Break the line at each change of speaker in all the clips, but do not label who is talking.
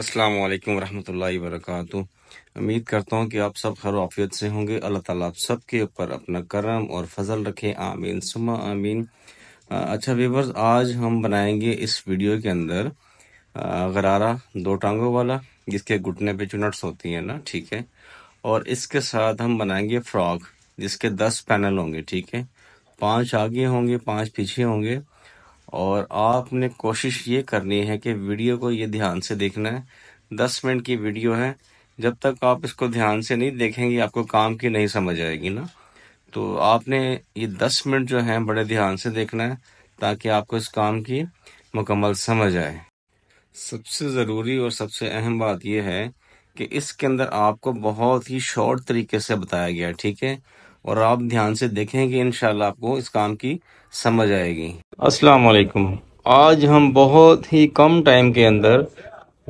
अस्सलाम वालेकुम रहमतुल्लाहि वरकatuह उम्मीद करता हूँ कि आप सब खैर आफियत से होंगे अल्लाह ताला आप सब के ऊपर अपना करम और फजल रखे आमीन सुमा आमीन अच्छा वीवर्स आज हम बनाएंगे इस वीडियो के अंदर गरारा दो टांगों वाला जिसके घुटने पे चुनट्स होती हैं ना ठीक है और इसके साथ हम बनाएंगे फ्रॉक जिसके दस पैनल होंगे ठीक है पाँच आगे होंगे पाँच पीछे होंगे और आपने कोशिश ये करनी है कि वीडियो को ये ध्यान से देखना है दस मिनट की वीडियो है जब तक आप इसको ध्यान से नहीं देखेंगे आपको काम की नहीं समझ आएगी ना तो आपने ये दस मिनट जो है बड़े ध्यान से देखना है ताकि आपको इस काम की मुकम्मल समझ आए सबसे ज़रूरी और सबसे अहम बात यह है कि इसके अंदर आपको बहुत ही शॉर्ट तरीके से बताया गया ठीक है और आप ध्यान से देखेंगे इन आपको इस काम की समझ आएगी वालेकुम आज हम बहुत ही कम टाइम के अंदर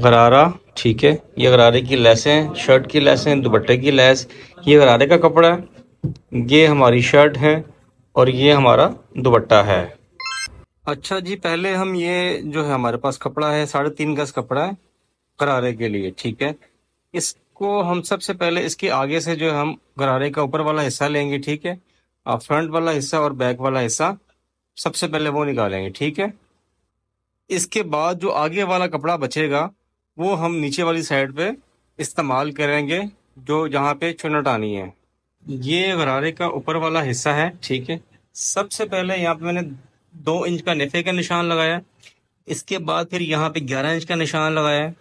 गरारा ठीक है ये गरारे की लैसें शर्ट की लैसें दुपट्टे की लैस ये गरारे का कपड़ा है ये हमारी शर्ट है और ये हमारा दुपट्टा है अच्छा जी पहले हम ये जो है हमारे पास कपड़ा है साढ़े तीन गज कपड़ा है गरारे के लिए ठीक है इस इसको हम सबसे पहले इसके आगे से जो हम गरारे का ऊपर वाला हिस्सा लेंगे ठीक है और फ्रंट वाला हिस्सा और बैक वाला हिस्सा सबसे पहले वो निकालेंगे ठीक है इसके बाद जो आगे वाला कपड़ा बचेगा वो हम नीचे वाली साइड पे इस्तेमाल करेंगे जो जहाँ पे चुनट आनी है ये गरारे का ऊपर वाला हिस्सा है ठीक है सबसे पहले यहाँ पे मैंने दो इंच का नफे का निशान लगाया इसके बाद फिर यहाँ पे ग्यारह इंच का निशान लगाया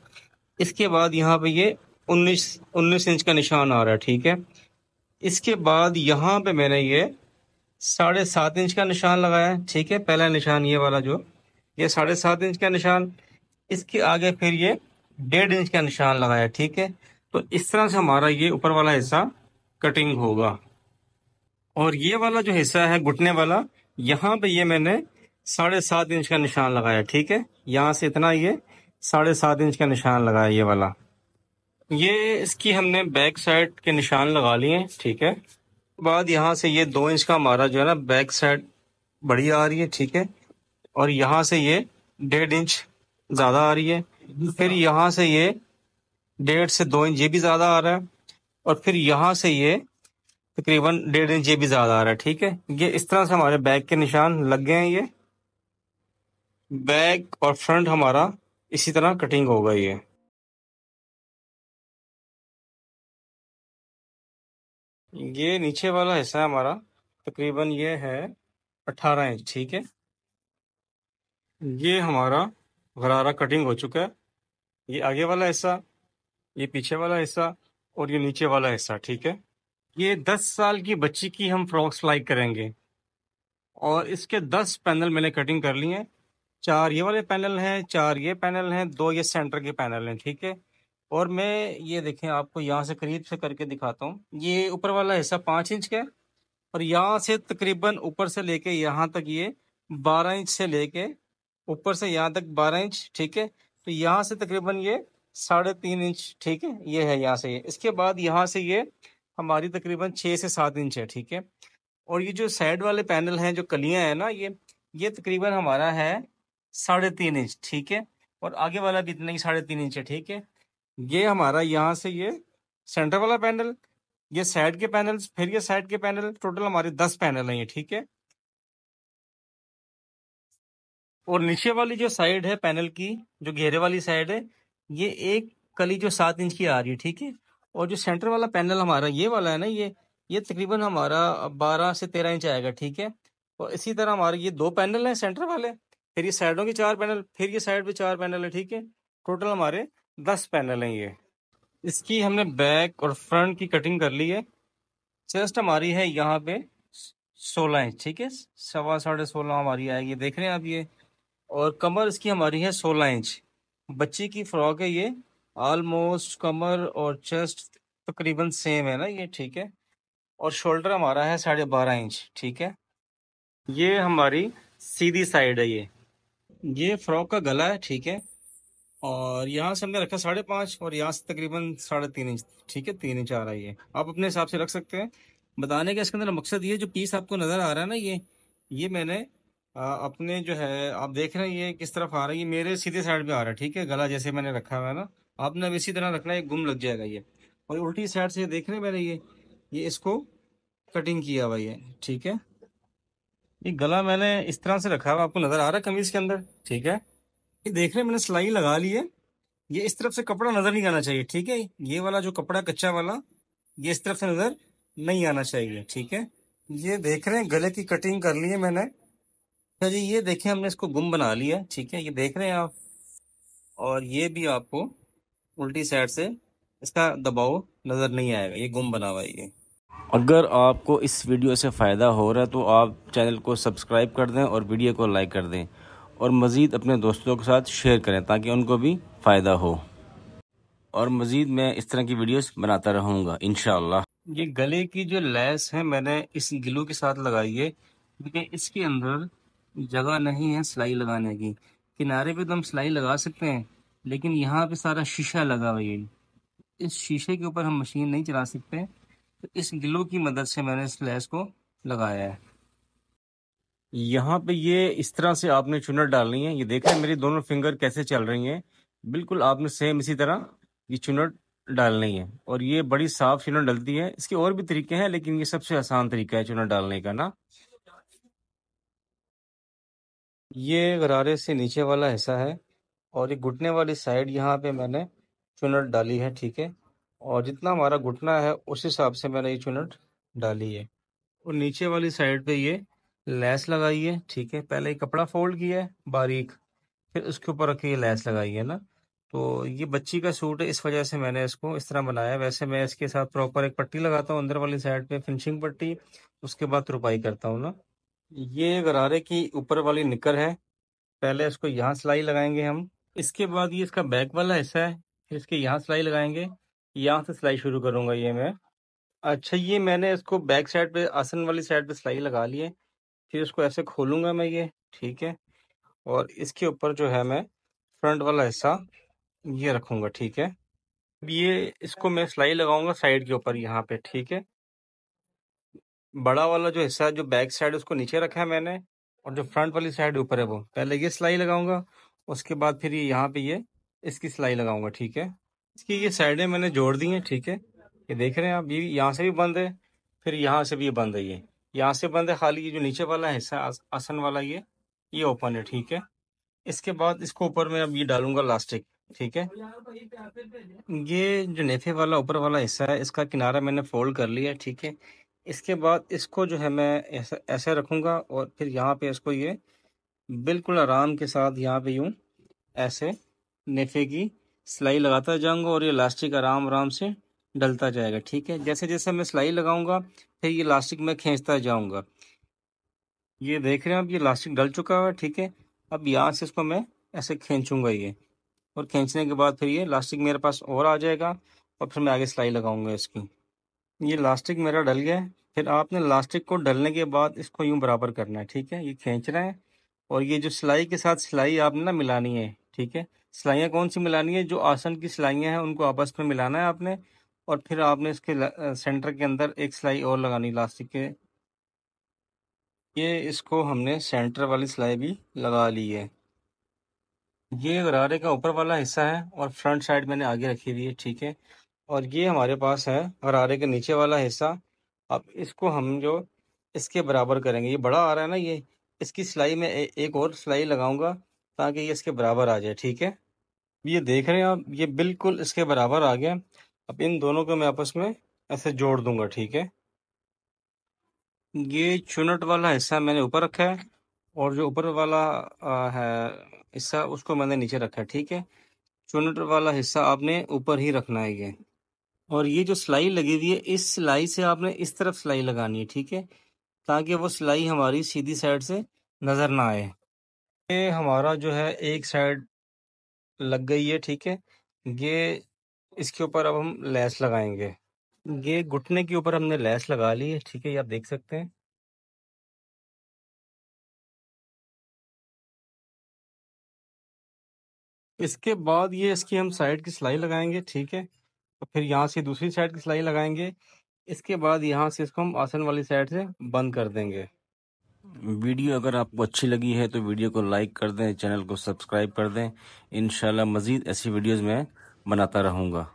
इसके बाद यहाँ पे ये उन्नीस उन्नीस इंच का निशान आ रहा है ठीक है इसके बाद यहाँ पे मैंने ये साढ़े सात इंच का निशान लगाया ठीक है पहला निशान ये वाला जो ये साढ़े सात इंच का निशान इसके आगे फिर ये डेढ़ इंच का निशान लगाया ठीक है तो इस तरह से हमारा ये ऊपर वाला हिस्सा कटिंग होगा और ये वाला जो हिस्सा है घुटने वाला यहाँ पे ये मैंने साढ़े सात इंच का निशान लगाया ठीक है यहाँ से इतना ये साढ़े सात इंच का निशान लगाया ये वाला ये इसकी हमने बैक साइड के निशान लगा लिए ठीक है बाद यहाँ से ये दो इंच का हमारा जो है ना बैक साइड बड़ी आ रही है ठीक है और यहाँ से ये डेढ़ इंच ज़्यादा आ रही है फिर यहाँ से ये डेढ़ से दो इंच ये भी ज़्यादा आ रहा है और फिर यहाँ से ये तकरीबन डेढ़ इंच ये भी ज़्यादा आ रहा है ठीक है ये इस तरह से हमारे बैक के निशान लग गए हैं ये बैक और फ्रंट हमारा इसी तरह कटिंग होगा ये ये नीचे वाला हिस्सा है हमारा तकरीबन ये है अठारह इंच ठीक है ये हमारा घरारा कटिंग हो चुका है ये आगे वाला हिस्सा ये पीछे वाला हिस्सा और ये नीचे वाला हिस्सा ठीक है ये दस साल की बच्ची की हम फ्रॉक सिलाई करेंगे और इसके दस पैनल मैंने कटिंग कर लिए हैं चार ये वाले पैनल हैं चार ये पैनल हैं दो ये सेंटर के पैनल हैं ठीक है और मैं ये देखें आपको यहाँ से करीब से करके दिखाता हूँ ये ऊपर वाला हिस्सा पाँच इंच का है और यहाँ से तकरीबन ऊपर से लेके यहाँ तक ये बारह इंच से लेके ऊपर से यहाँ तक बारह इंच ठीक है तो यहाँ से तकरीबन ये साढ़े तीन इंच ठीक है ये है यहाँ से ये इसके बाद यहाँ से ये हमारी तकरीबन छः से सात इंच है ठीक है और ये जो साइड वाले पैनल हैं जो कलियाँ हैं ना ये ये तकरीबन हमारा है साढ़े तीन इंच ठीक है और आगे वाला भी इतना ही साढ़े तीन इंच है ठीक है ये हमारा यहाँ से ये सेंटर वाला पैनल ये साइड के पैनल फिर ये साइड के पैनल टोटल हमारे दस पैनल हैं ये ठीक है और नीचे वाली जो साइड है पैनल की जो घेरे वाली साइड है ये एक कली जो सात इंच की आ रही है ठीक है और जो सेंटर वाला पैनल हमारा ये वाला है ना ये ये तकरीबन हमारा बारह से तेरह इंच आएगा ठीक है और इसी तरह हमारे ये दो पैनल हैं सेंटर वाले फिर ये साइडों के चार पैनल फिर ये साइड पे चार पैनल है ठीक है टोटल हमारे दस पैनल हैं ये इसकी हमने बैक और फ्रंट की कटिंग कर ली है चेस्ट हमारी है यहाँ पे सोलह इंच ठीक है सवा साढ़े सोलह हमारी आएगी देख रहे हैं आप ये और कमर इसकी हमारी है सोलह इंच बच्ची की फ्रॉक है ये ऑलमोस्ट कमर और चेस्ट तकरीबन सेम है ना ये ठीक है और शोल्डर हमारा है साढ़े बारह इंच ठीक है ये हमारी सीधी साइड है ये ये फ्रॉक का गला है ठीक है और यहाँ से हमने रखा साढ़े पाँच और यहाँ से तकरीबन साढ़े तीन इंच ठीक है तीन इंच आ रहा है ये आप अपने हिसाब से रख सकते हैं बताने का इसके अंदर मकसद ये जो पीस आपको नज़र आ रहा है ना ये ये मैंने आ, अपने जो है आप देख रहे हैं ये किस तरफ आ रहा है ये मेरे सीधे साइड पे आ रहा है ठीक है गला जैसे मैंने रखा हुआ है ना आपने अब इसी तरह रखना है गुम लग जाएगा ये और उल्टी साइड से देख रहे हैं मैंने ये ये इसको कटिंग किया हुआ ये ठीक है ये गला मैंने इस तरह से रखा हुआ आपको नज़र आ रहा है कमीज के अंदर ठीक है ये देख रहे मैंने सिलाई लगा ली है ये इस तरफ से कपड़ा नजर नहीं आना चाहिए ठीक है ये वाला जो कपड़ा कच्चा वाला ये इस तरफ से नजर नहीं आना चाहिए ठीक है ये देख रहे हैं गले की कटिंग कर ली है मैंने अच्छा जी ये देखें हमने इसको गुम बना लिया ठीक है ये देख रहे हैं आप और ये भी आपको उल्टी साइड से इसका दबाव नज़र नहीं आएगा ये गुम बना हुआ ये अगर आपको इस वीडियो से फ़ायदा हो रहा है तो आप चैनल को सब्सक्राइब कर दें और वीडियो को लाइक कर दें और मज़ीद अपने दोस्तों के साथ शेयर करें ताकि उनको भी फ़ायदा हो और मज़ीद मैं इस तरह की वीडियोस बनाता रहूँगा इन ये गले की जो लैस है मैंने इस गिलू के साथ लगाई है क्योंकि इसके अंदर जगह नहीं है सिलाई लगाने की किनारे पे तो हम सिलाई लगा सकते हैं लेकिन यहाँ पे सारा शीशा लगा हुआ है इस शीशे के ऊपर हम मशीन नहीं चला सकते तो इस गिलू की मदद से मैंने इस लैस को लगाया है यहाँ पे ये इस तरह से आपने चुनर डालनी है ये देख रहे हैं मेरी दोनों फिंगर कैसे चल रही हैं बिल्कुल आपने सेम इसी तरह ये चुनर डालनी है और ये बड़ी साफ चुनर डलती है इसके और भी तरीके हैं लेकिन ये सबसे आसान तरीका है चुनर डालने का ना ये गरारे से नीचे वाला हिस्सा है और ये घुटने वाली साइड यहाँ पे मैंने चुनट डाली है ठीक है और जितना हमारा घुटना है उस हिसाब से मैंने ये चुनट डाली है और नीचे वाली साइड पे ये लैस लगाइए ठीक है पहले कपड़ा फोल्ड किया है बारीक फिर उसके ऊपर रखे ये लैस लगाई है ना तो ये बच्ची का सूट है इस वजह से मैंने इसको इस तरह बनाया वैसे मैं इसके साथ प्रॉपर एक पट्टी लगाता हूँ अंदर वाली साइड पे फिनिशिंग पट्टी उसके बाद तुरपाई करता हूँ ना ये गरारे की ऊपर वाली निकर है पहले इसको यहाँ सिलाई लगाएंगे हम इसके बाद ये इसका बैक वाला हिस्सा है फिर इसके यहाँ सिलाई लगाएंगे यहाँ से सिलाई शुरू करूंगा ये मैं अच्छा ये मैंने इसको बैक साइड पे आसन वाली साइड पे सिलाई लगा ली है फिर इसको ऐसे खोलूँगा मैं ये ठीक है और इसके ऊपर जो है मैं फ्रंट वाला हिस्सा ये रखूँगा ठीक है अब ये इसको मैं सिलाई लगाऊंगा साइड के ऊपर यहाँ पे ठीक है बड़ा वाला जो हिस्सा है जो बैक साइड उसको नीचे रखा है मैंने और जो फ्रंट वाली साइड ऊपर है वो पहले ये सिलाई लगाऊंगा उसके बाद फिर ये यहाँ पे ये इसकी सिलाई लगाऊंगा ठीक है इसकी ये साइडें मैंने जोड़ दी हैं ठीक है ये देख रहे हैं आप ये यहाँ से भी बंद है फिर यहाँ से भी ये बंद है ये यहाँ से बंद है खाली ये जो नीचे वाला हिस्सा आसन वाला ये ये ओपन है ठीक है इसके बाद इसको ऊपर मैं अब ये डालूंगा लास्टिक ठीक है ये जो नेफे वाला ऊपर वाला हिस्सा है इसका किनारा मैंने फोल्ड कर लिया ठीक है इसके बाद इसको जो है मैं ऐसे रखूंगा और फिर यहाँ पे इसको ये बिल्कुल आराम के साथ यहाँ पे यूँ ऐसे नेफे की सिलाई लगाता जाऊंगा और ये लास्टिक आराम आराम से डलता जाएगा ठीक है जैसे जैसे मैं सिलाई लगाऊंगा फिर ये इलास्टिक मैं खींचता जाऊंगा ये देख रहे हैं अब ये इलास्टिक डल चुका है ठीक है अब यहाँ से इसको मैं ऐसे खींचूंगा ये और खींचने के बाद फिर ये इलास्टिक मेरे पास और आ जाएगा और फिर मैं आगे सिलाई लगाऊंगा इसकी ये इलास्टिक मेरा डल गया फिर आपने इलास्टिक को डलने के बाद इसको यूं बराबर करना है ठीक है ये खींच रहे हैं और ये जो सिलाई के साथ सिलाई आपने ना मिलानी है ठीक है सिलाइयाँ कौन सी मिलानी है जो आसन की सिलाइयाँ हैं उनको आपस में मिलाना है आपने और फिर आपने इसके सेंटर के अंदर एक सिलाई और लगानी इलास्टिक के ये इसको हमने सेंटर वाली सिलाई भी लगा ली है ये गरारे का ऊपर वाला हिस्सा है और फ्रंट साइड मैंने आगे रखी हुई है ठीक है और ये हमारे पास है गरारे के नीचे वाला हिस्सा अब इसको हम जो इसके बराबर करेंगे ये बड़ा आ रहा है ना ये इसकी सिलाई में ए, एक और सिलाई लगाऊंगा ताकि ये इसके बराबर आ जाए ठीक है ये देख रहे हैं आप ये बिल्कुल इसके बराबर आ गया अब इन दोनों को मैं आपस में ऐसे जोड़ दूंगा ठीक है ये चुनट वाला हिस्सा मैंने ऊपर रखा है और जो ऊपर वाला है हिस्सा उसको मैंने नीचे रखा है ठीक है चुनट वाला हिस्सा आपने ऊपर ही रखना है ये और ये जो सिलाई लगी हुई है इस सिलाई से आपने इस तरफ सिलाई लगानी है ठीक है ताकि वो सिलाई हमारी सीधी साइड से नज़र ना आए ये हमारा जो है एक साइड लग गई है ठीक है ये इसके ऊपर अब हम लैस लगाएंगे ये घुटने के ऊपर हमने लैस लगा ली है ठीक है ये आप देख सकते हैं इसके बाद ये इसकी हम साइड की सिलाई लगाएंगे ठीक है तो फिर यहाँ से दूसरी साइड की सिलाई लगाएंगे इसके बाद यहाँ से इसको हम आसन वाली साइड से बंद कर देंगे वीडियो अगर आपको अच्छी लगी है तो वीडियो को लाइक कर दें चैनल को सब्सक्राइब कर दें इनशाला मज़ीद ऐसी वीडियोज़ में बनाता रहूँगा